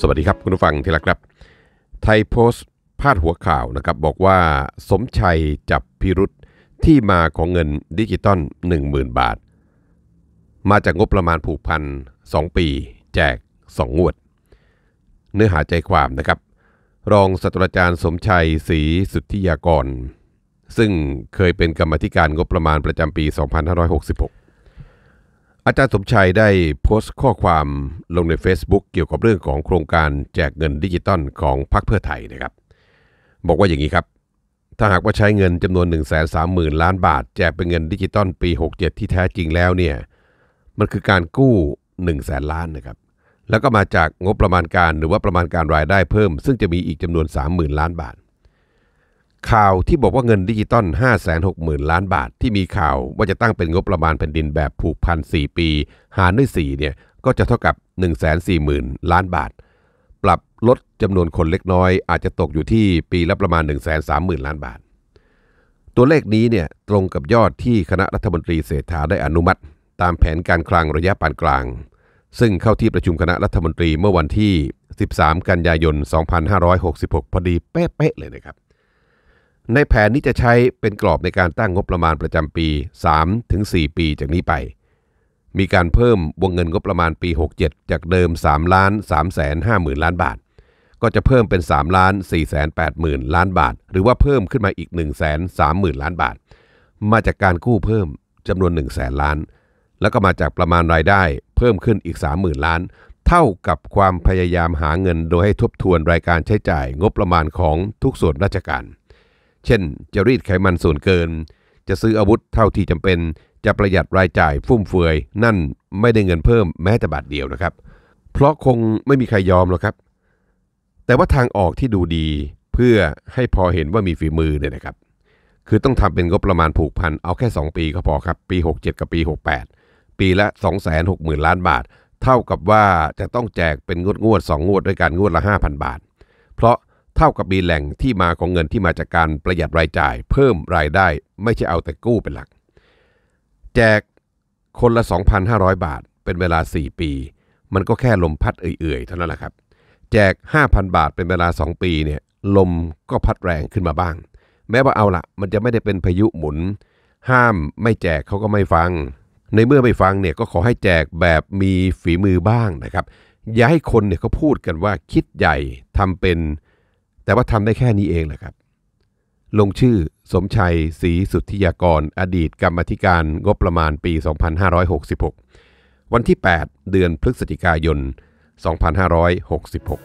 สวัสดีครับคุณผู้ฟังที่รักครับ ไทยโพสต์พาดหัวข่าวนะครับบอกว่าสมชัยจับพิรุษที่มาของเงินดิจิตอล10,000 บาท มาจากงบประมาณผูกพัน2ปีแจก 2 งวด เนื้อหาใจความนะครับ รองศาสตราจารย์สมชัยศรีสุทธิยากร ซึ่งเคยเป็นกรรมธิการงบประมาณประจำปี 2566อาจารย์สมชัยได้โพสต์ข้อความลงใน Facebook เกี่ยวกับเรื่องของโครงการแจกเงินดิจิตอลของพรรคเพื่อไทยนะครับ บอกว่าอย่างนี้ครับ ถ้าหากว่าใช้เงินจำนวน 1 3 0 0 0 0 ล้านบาท แจกเป็นเงินดิจิตอลปี 67 ที่แท้จริงแล้วเนี่ยมันคือการกู้ 1 0 0 0 0 0 ล้านนะครับแล้วก็มาจากงบประมาณการหรือว่าประมาณการรายได้เพิ่ม ซึ่งจะมีอีกจำนวน 30,000 ล้านบาทข่าวที่บอกว่าเงินดิจิตอล5 6 0 0 0นล้านบาทที่มีข่าวว่าจะตั้งเป็นงบประมาณแผ่นดินแบบผูกพัน4ปี หารด้วย4เนี่ยก็จะเท่ากับ 140,000 ล้านบาท ปรับลดจำนวนคนเล็กน้อยอาจจะตกอยู่ที่ปีละประมาณ 130,000 ล้านบาท ตัวเลขนี้เนี่ยตรงกับยอดที่คณะรัฐมนตรีเศรษฐาได้อนุมัติ ตามแผนการคลังระยะปานกลาง ซึ่งเข้าที่ประชุมคณะรัฐมนตรีเมื่อวันที่ 13 กันยายน 2566พอดีเป๊ะๆเลยนะครับในแผนนี้จะใช้เป็นกรอบในการตั้งงบประมาณประจำปี3-4ปีจากนี้ไป มีการเพิ่มวงเงินงบประมาณปี 67 จากเดิม3ล้าน3แสน5หมื่นล้านบาท ก็จะเพิ่มเป็น3ล้าน4แสน8หมื่นล้านบาท หรือว่าเพิ่มขึ้นมาอีก1แสน3หมื่นล้านบาท มาจากการกู้เพิ่มจำนวน1แสนล้าน แล้วก็มาจากประมาณรายได้ เพิ่มขึ้นอีก3 0,000ล้าน เท่ากับความพยายามหาเงินโดยให้ทบทวนรายการใช้จ่ายงบประมาณของทุกส่วนราชการเช่น จะรีดไขมันส่วนเกิน จะซื้ออาวุธเท่าที่จำเป็น จะประหยัดรายจ่ายฟุ่มเฟือย นั่นไม่ได้เงินเพิ่มแม้แต่บาทเดียวนะครับ เพราะคงไม่มีใครยอมหรอกครับ แต่ว่าทางออกที่ดูดีเพื่อให้พอเห็นว่ามีฝีมือเนี่ยนะครับ คือต้องทำเป็นงบประมาณผูกพัน เอาแค่ 2 ปีก็พอครับ ปี 67 กับปี 68 ปีละ 260,000ล้านบาท เท่ากับว่าจะต้องแจกเป็นงวดงวด2งวดด้วยการงวดละ 5,000 บาทเท่ากับมีแหล่งที่มาของเงินที่มาจากการประหยัดรายจ่าย เพิ่มรายได้ไม่ใช่เอาแต่กู้เป็นหลัก แจกคนละ 2,500 บาท เป็นเวลา 4 ปี มันก็แค่ลมพัดเอื่อยๆ เท่านั้นแหละครับ แจก 5,000 บาทเป็นเวลา 2 ปีเนี่ยลมก็พัดแรงขึ้นมาบ้าง แม้ว่าเอาละมันจะไม่ได้เป็นพายุหมุน ห้ามไม่แจกเขาก็ไม่ฟัง ในเมื่อไม่ฟังเนี่ยก็ขอให้แจกแบบมีฝีมือบ้างนะครับอย่าให้คนเนี่ยเขาพูดกันว่าคิดใหญ่ทำเป็นแต่ว่าทำได้แค่นี้เองแหละครับ ลงชื่อสมชัยศรีสุทธิยากรอดีตกรรมธิการงบประมาณปี 2566 วันที่ 8 เดือนพฤศจิกายน 2566